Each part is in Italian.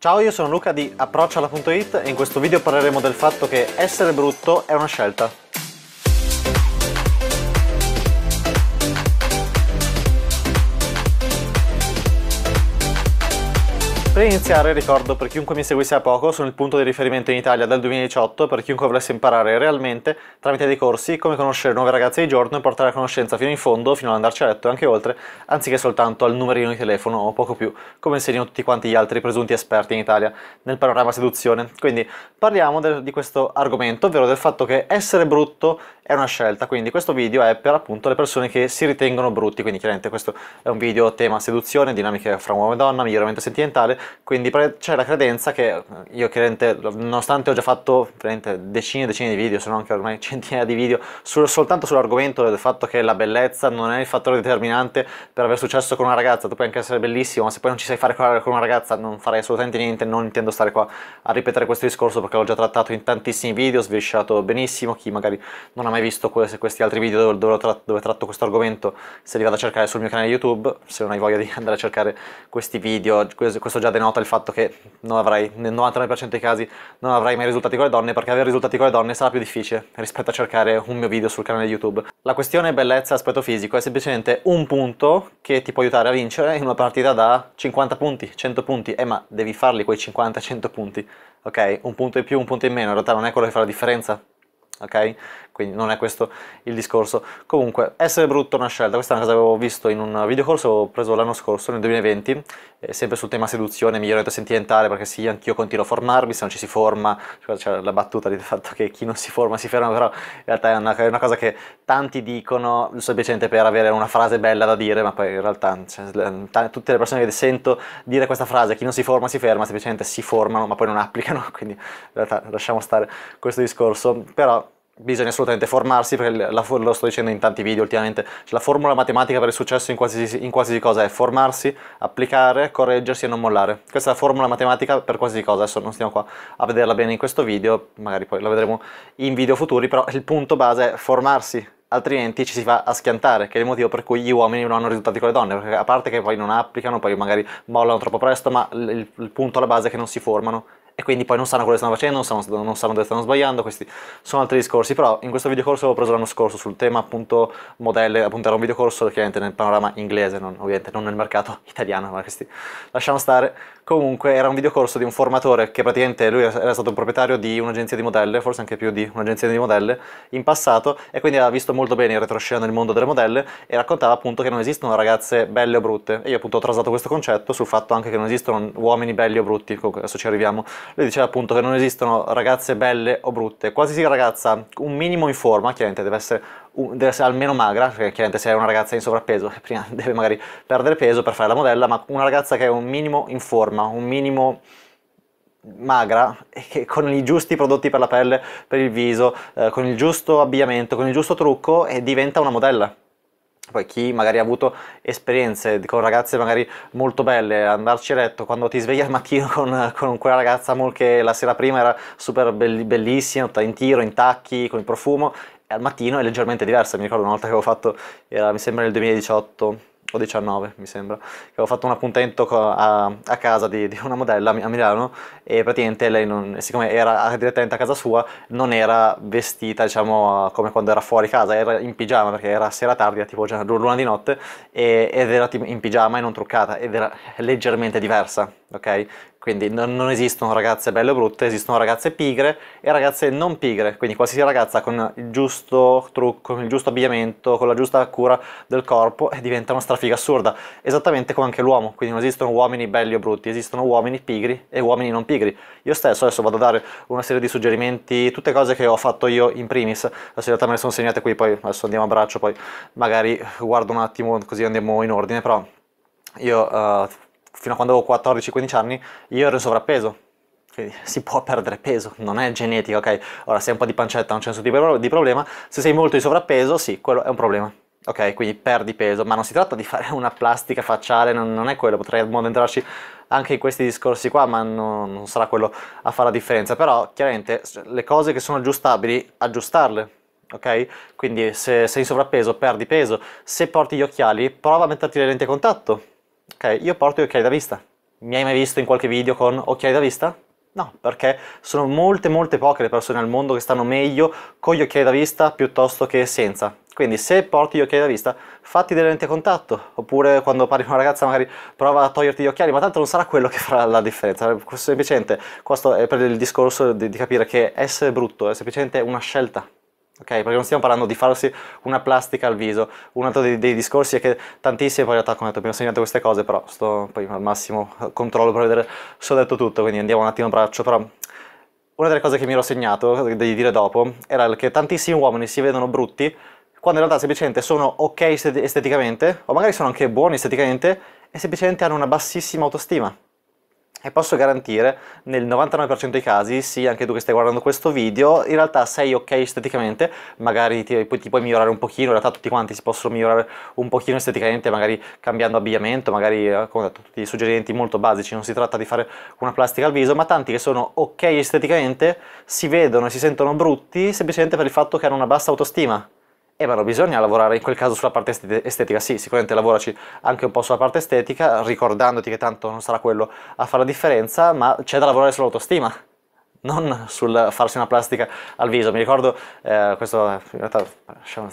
Ciao, io sono Luca di Approcciala.it e in questo video parleremo del fatto che essere brutto è una scelta. Per iniziare ricordo per chiunque mi seguisse a poco, sono il punto di riferimento in Italia dal 2018 per chiunque volesse imparare realmente tramite dei corsi come conoscere nuove ragazze di giorno e portare la conoscenza fino in fondo, fino ad andarci a letto e anche oltre, anziché soltanto al numerino di telefono o poco più, come insegnano tutti quanti gli altri presunti esperti in Italia nel panorama seduzione. Quindi parliamo del, di questo argomento, ovvero del fatto che essere brutto è una scelta, quindi questo video è per appunto le persone che si ritengono brutti, quindi chiaramente questo è un video tema seduzione, dinamiche fra uomo e donna, miglioramento sentimentale, quindi c'è la credenza che io, nonostante ho già fatto decine e decine di video, se non anche ormai centinaia di video, sul, soltanto sull'argomento del fatto che la bellezza non è il fattore determinante per aver successo con una ragazza, tu puoi anche essere bellissimo, ma se poi non ci sai fare con una ragazza non farei assolutamente niente, non intendo stare qua a ripetere questo discorso perché l'ho già trattato in tantissimi video, svisciato benissimo, chi magari non ha mai visto questi altri video dove, dove, tratto, dove tratto questo argomento se li vado a cercare sul mio canale YouTube, se non hai voglia di andare a cercare questi video, questo già detto perde nota il fatto che non avrai, nel 99% dei casi, non avrai mai risultati con le donne perché avere risultati con le donne sarà più difficile rispetto a cercare un mio video sul canale YouTube. La questione bellezza e aspetto fisico è semplicemente un punto che ti può aiutare a vincere in una partita da 50 punti, 100 punti. Eh ma devi farli quei 50-100 punti, ok? Un punto in più, un punto in meno, in realtà non è quello che fa la differenza ok? Quindi non è questo il discorso. Comunque, essere brutto è una scelta, questa è una cosa che avevo visto in un videocorso che avevo preso l'anno scorso, nel 2020, eh, sempre sul tema seduzione, miglioramento sentimentale, perché sì, anch'io continuo a formarmi, se non ci si forma, cioè, c'è la battuta del fatto che chi non si forma si ferma, però in realtà è una, è una cosa che tanti dicono semplicemente per avere una frase bella da dire, ma poi in realtà cioè, tutte le persone che sento dire questa frase, chi non si forma si ferma, semplicemente si formano, ma poi non applicano, quindi in realtà lasciamo stare questo discorso, però bisogna assolutamente formarsi perché la, lo sto dicendo in tanti video ultimamente cioè la formula matematica per il successo in qualsiasi, in qualsiasi, cosa è formarsi, applicare, correggersi e non mollare questa è la formula matematica per qualsiasi cosa adesso non stiamo qua a vederla bene in questo video magari poi la vedremo in video futuri però il punto base è formarsi altrimenti ci si fa a schiantare, che è il motivo per cui gli uomini non hanno risultati con le donne, perché a parte che poi non applicano, poi magari mollano troppo presto, ma il, il punto alla base è che non si formano e quindi poi non sanno cosa stanno facendo, non sanno, non sanno dove stanno sbagliando, questi sono altri discorsi, però in questo videocorso l'ho preso l'anno scorso sul tema appunto modelle, appunto era un videocorso chiaramente nel panorama inglese, non, ovviamente non nel mercato italiano, ma questi lasciamo stare, comunque era un videocorso di un formatore che praticamente lui era stato proprietario di un'agenzia di modelle, forse anche più di un'agenzia di modelle in passato e quindi aveva visto molto bene il retroscena nel mondo delle modelle e raccontava appunto che non esistono ragazze belle o brutte e io appunto ho traslato questo concetto sul fatto anche che non esistono uomini belli o brutti, adesso ci arriviamo, lui diceva appunto che non esistono ragazze belle o brutte, qualsiasi ragazza un minimo in forma, chiaramente deve essere, deve essere almeno magra, perché chiaramente se è una ragazza in sovrappeso prima deve magari perdere peso per fare la modella, ma una ragazza che è un minimo in forma, un minimo magra e che con i giusti prodotti per la pelle, per il viso, eh, con il giusto abbigliamento, con il giusto trucco e diventa una modella. Poi chi magari ha avuto esperienze con ragazze magari molto belle, andarci a letto, quando ti svegli al mattino con, con quella ragazza che la sera prima era super bellissima, in tiro, in tacchi, con il profumo, e al mattino è leggermente diversa. Mi ricordo una volta che avevo fatto, era, mi sembra nel 2018, o 19 mi sembra, che avevo fatto un appuntamento a, a casa di, di, una modella a Milano e praticamente lei, non, siccome era direttamente a casa sua, non era vestita diciamo come quando era fuori casa, era in pigiama perché era sera tardi, tipo già luna di notte, e, ed era in pigiama e non truccata ed era leggermente diversa, ok? Quindi non, non esistono ragazze belle o brutte, esistono ragazze pigre e ragazze non pigre. Quindi qualsiasi ragazza con il giusto trucco, con il giusto abbigliamento, con la giusta cura del corpo eh, diventa una strafiga assurda. Esattamente come anche l'uomo. Quindi non esistono uomini belli o brutti, esistono uomini pigri e uomini non pigri. Io stesso adesso vado a dare una serie di suggerimenti, tutte cose che ho fatto io in primis. la serata me le sono segnate qui, poi adesso andiamo a braccio, poi magari guardo un attimo così andiamo in ordine, però io... Uh, fino a quando avevo 14-15 anni, io ero in sovrappeso. Quindi si può perdere peso, non è genetico, ok? Ora, se hai un po' di pancetta non c'è nessun tipo di problema, se sei molto in sovrappeso, sì, quello è un problema. Ok, quindi perdi peso, ma non si tratta di fare una plastica facciale, non, non è quello, potrei entrarci anche in questi discorsi qua, ma non, non sarà quello a fare la differenza. Però, chiaramente, le cose che sono aggiustabili, aggiustarle, ok? Quindi se sei in sovrappeso, perdi peso. Se porti gli occhiali, prova a metterti le lenti a contatto, Ok, io porto gli occhiali da vista. Mi hai mai visto in qualche video con occhiali da vista? No, perché sono molte molte poche le persone al mondo che stanno meglio con gli occhiali da vista piuttosto che senza. Quindi se porti gli occhiali da vista, fatti delle lenti a contatto, oppure quando parli con una ragazza magari prova a toglierti gli occhiali, ma tanto non sarà quello che farà la differenza. Semplicemente questo è per il discorso di, di capire che essere brutto è semplicemente una scelta, Okay, perché non stiamo parlando di farsi una plastica al viso. Un altro dei, dei discorsi è che tantissimi poi in realtà come detto, mi hanno segnato queste cose, però sto poi al massimo controllo per vedere se ho detto tutto, quindi andiamo un attimo a braccio, però una delle cose che mi ero segnato di dire dopo era che tantissimi uomini si vedono brutti quando in realtà semplicemente sono ok esteticamente o magari sono anche buoni esteticamente e semplicemente hanno una bassissima autostima. E posso garantire nel 99% dei casi, sì, anche tu che stai guardando questo video, in realtà sei ok esteticamente, magari ti, ti, puoi migliorare un pochino, in realtà tutti quanti si possono migliorare un pochino esteticamente, magari cambiando abbigliamento, magari, eh, come ho detto, tutti i suggerimenti molto basici, non si tratta di fare una plastica al viso, ma tanti che sono ok esteticamente si vedono e si sentono brutti semplicemente per il fatto che hanno una bassa autostima. Eh, però bisogna lavorare in quel caso sulla parte estetica, sì, sicuramente lavoraci anche un po' sulla parte estetica, ricordandoti che tanto non sarà quello a fare la differenza, ma c'è da lavorare sull'autostima non sul farsi una plastica al viso, mi ricordo, eh, questo in realtà lasciamo,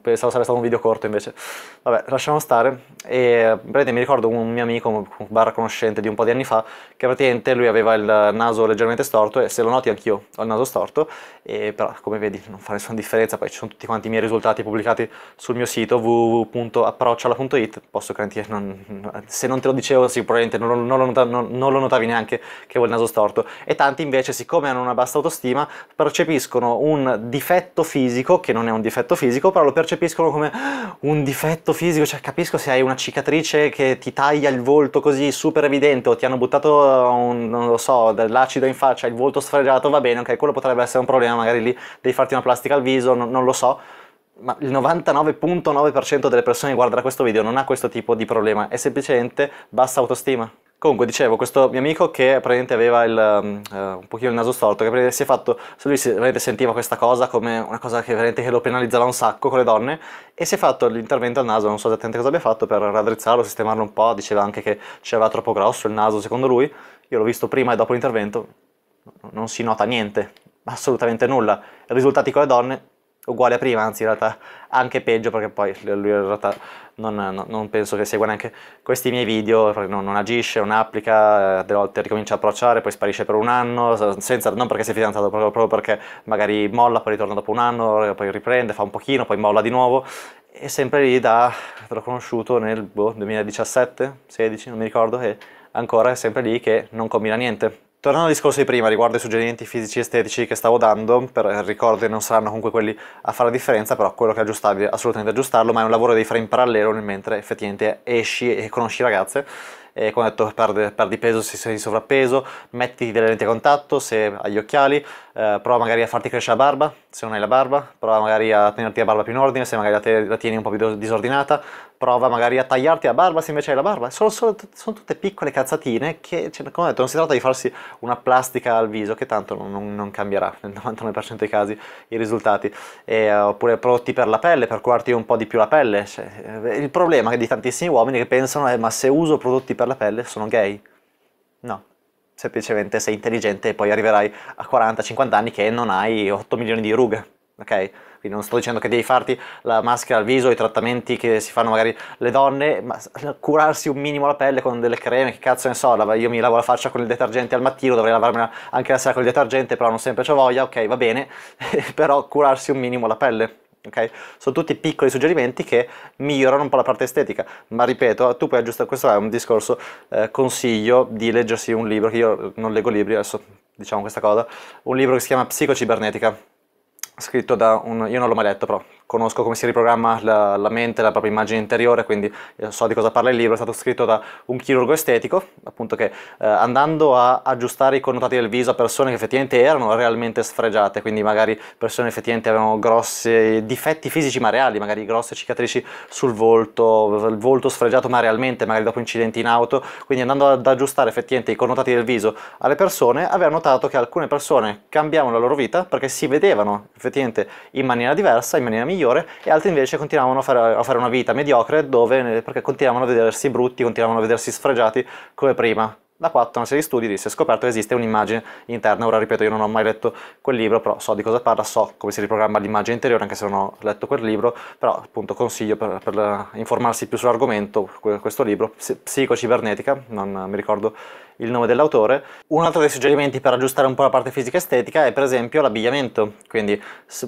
pensavo sarebbe stato un video corto invece, vabbè lasciamo stare, e praticamente mi ricordo un mio amico, barra conoscente di un po' di anni fa, che praticamente lui aveva il naso leggermente storto e se lo noti anch'io ho il naso storto, e però come vedi non fa nessuna differenza, poi ci sono tutti quanti i miei risultati pubblicati sul mio sito www.approcciala.it, posso garantire, non, se non te lo dicevo sì, probabilmente non, non, lo notavi, non, lo notavi neanche che avevo il naso storto, e tanti invece invece, siccome hanno una bassa autostima, percepiscono un difetto fisico, che non è un difetto fisico, però lo percepiscono come ah, un difetto fisico, cioè capisco se hai una cicatrice che ti taglia il volto così super evidente o ti hanno buttato, un, non lo so, dell'acido in faccia, il volto sfregiato, va bene, ok, quello potrebbe essere un problema, magari lì devi farti una plastica al viso, non, non lo so ma il 99.9% delle persone che guarderà questo video non ha questo tipo di problema, è semplicemente bassa autostima. Comunque, dicevo, questo mio amico che praticamente aveva il, uh, un pochino il naso storto, che si è fatto, lui si, sentiva questa cosa come una cosa che veramente che lo penalizzava un sacco con le donne e si è fatto l'intervento al naso, non so esattamente cosa abbia fatto, per raddrizzarlo, sistemarlo un po', diceva anche che c'era troppo grosso il naso secondo lui, io l'ho visto prima e dopo l'intervento, non si nota niente, assolutamente nulla, risultati con le donne uguale a prima, anzi in realtà anche peggio perché poi lui in realtà non, non, non penso che segua neanche questi miei video, non, non agisce, non applica, eh, delle volte ricomincia a approcciare, poi sparisce per un anno, senza, non perché si è fidanzato, proprio, proprio perché magari molla, poi ritorna dopo un anno, eh, poi riprende, fa un pochino, poi molla di nuovo e sempre lì da, l'ho conosciuto nel boh, 2017, 16, non mi ricordo, e ancora è sempre lì che non combina niente. Tornando al discorso di prima riguardo ai suggerimenti fisici e estetici che stavo dando, per ricordo che non saranno comunque quelli a fare la differenza, però quello che è aggiustabile assolutamente aggiustarlo, ma è un lavoro che devi fare in parallelo nel mentre effettivamente esci e conosci ragazze eh, come ho detto perdi, perdi peso se sei in sovrappeso, metti delle lenti a contatto se hai gli occhiali, eh, prova magari a farti crescere la barba se non hai la barba, prova magari a tenerti la barba più in ordine se magari la, te, la tieni un po' più disordinata, prova magari a tagliarti la barba se invece hai la barba, sono, sono, sono tutte piccole cazzatine che cioè, come ho detto non si tratta di farsi una plastica al viso che tanto non, non cambierà nel 99% dei casi i risultati, e, eh, oppure prodotti per la pelle per curarti un po' di più la pelle, cioè, eh, il problema di tantissimi uomini che pensano è eh, ma se uso prodotti per la pelle sono gay. No, semplicemente sei intelligente e poi arriverai a 40-50 anni che non hai 8 milioni di rughe, ok? Quindi non sto dicendo che devi farti la maschera al viso, i trattamenti che si fanno magari le donne, ma curarsi un minimo la pelle con delle creme, che cazzo ne so, io mi lavo la faccia con il detergente al mattino, dovrei lavarmela anche la sera con il detergente, però non sempre ho voglia, ok, va bene, però curarsi un minimo la pelle Okay? Sono tutti piccoli suggerimenti che migliorano un po' la parte estetica, ma ripeto, tu puoi aggiustare, questo è un discorso, eh, consiglio di leggersi un libro, che io non leggo libri, adesso diciamo questa cosa, un libro che si chiama Psicocibernetica, scritto da un, io non l'ho mai letto però, conosco come si riprogramma la, la, mente, la propria immagine interiore, quindi eh, so di cosa parla il libro, è stato scritto da un chirurgo estetico, appunto che eh, andando a aggiustare i connotati del viso a persone che effettivamente erano realmente sfregiate, quindi magari persone effettivamente avevano grossi difetti fisici ma reali, magari grosse cicatrici sul volto, il volto sfregiato ma realmente, magari dopo incidenti in auto, quindi andando ad aggiustare effettivamente i connotati del viso alle persone, aveva notato che alcune persone cambiavano la loro vita perché si vedevano effettivamente in maniera diversa, in maniera migliore, migliore e altri invece continuavano a fare, a fare una vita mediocre dove, perché continuavano a vedersi brutti, continuavano a vedersi sfregiati come prima da quanto una serie di studi si è scoperto che esiste un'immagine interna. Ora ripeto, io non ho mai letto quel libro, però so di cosa parla, so come si riprogramma l'immagine interiore, anche se non ho letto quel libro, però appunto consiglio per, per informarsi più sull'argomento questo libro, Psico Cibernetica, non mi ricordo il nome dell'autore. Un altro dei suggerimenti per aggiustare un po' la parte fisica e estetica è per esempio l'abbigliamento, quindi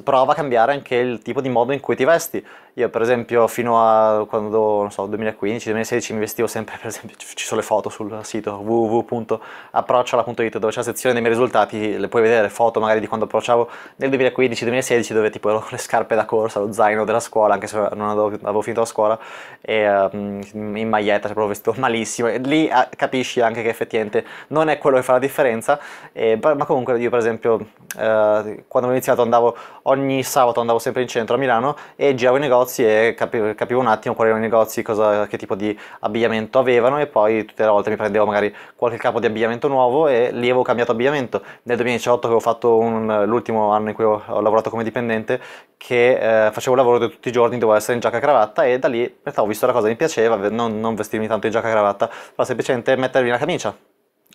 prova a cambiare anche il tipo di modo in cui ti vesti. Io per esempio fino a quando, non so, 2015-2016 mi vestivo sempre, per esempio ci sono le foto sul sito www.approcciola.it dove c'è la sezione dei miei risultati, le puoi vedere, foto magari di quando approcciavo nel 2015-2016 dove tipo ero con le scarpe da corsa, lo zaino della scuola, anche se non avevo, avevo finito la scuola, e um, in maglietta, cioè, proprio vestito malissimo. E lì ah, capisci anche che effettivamente cliente, non è quello che fa la differenza, eh, ma comunque io per esempio eh, quando ho iniziato andavo ogni sabato andavo sempre in centro a Milano e giravo i negozi e capivo, capivo un attimo quali erano i negozi, cosa, che tipo di abbigliamento avevano e poi tutte le volte mi prendevo magari qualche capo di abbigliamento nuovo e lì avevo cambiato abbigliamento. Nel 2018 avevo fatto l'ultimo anno in cui ho, ho, lavorato come dipendente che eh, facevo lavoro di tutti i giorni dovevo essere in giacca e cravatta e da lì ho visto la cosa che mi piaceva, non, non vestirmi tanto in giacca e cravatta, ma semplicemente mettermi una camicia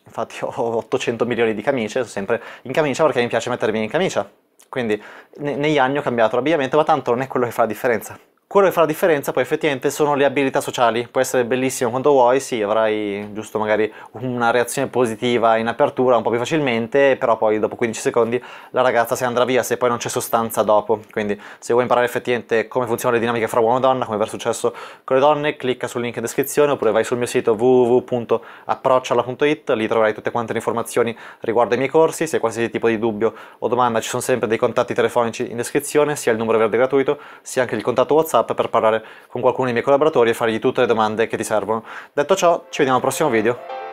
infatti ho 800 milioni di camicie, sono sempre in camicia perché mi piace mettermi in camicia. Quindi ne negli anni ho cambiato l'abbigliamento, ma tanto non è quello che fa la differenza. Quello che fa la differenza poi effettivamente sono le abilità sociali, può essere bellissimo quanto vuoi, sì avrai giusto magari una reazione positiva in apertura un po' più facilmente, però poi dopo 15 secondi la ragazza se andrà via se poi non c'è sostanza dopo, quindi se vuoi imparare effettivamente come funzionano le dinamiche fra uomo e donna, come aver successo con le donne, clicca sul link in descrizione oppure vai sul mio sito www.approcciala.it, lì troverai tutte quante le informazioni riguardo ai miei corsi, se qualsiasi tipo di dubbio o domanda ci sono sempre dei contatti telefonici in descrizione, sia il numero verde gratuito sia anche il contatto WhatsApp WhatsApp per parlare con qualcuno dei miei collaboratori e fargli tutte le domande che ti servono. Detto ciò, ci vediamo al prossimo video.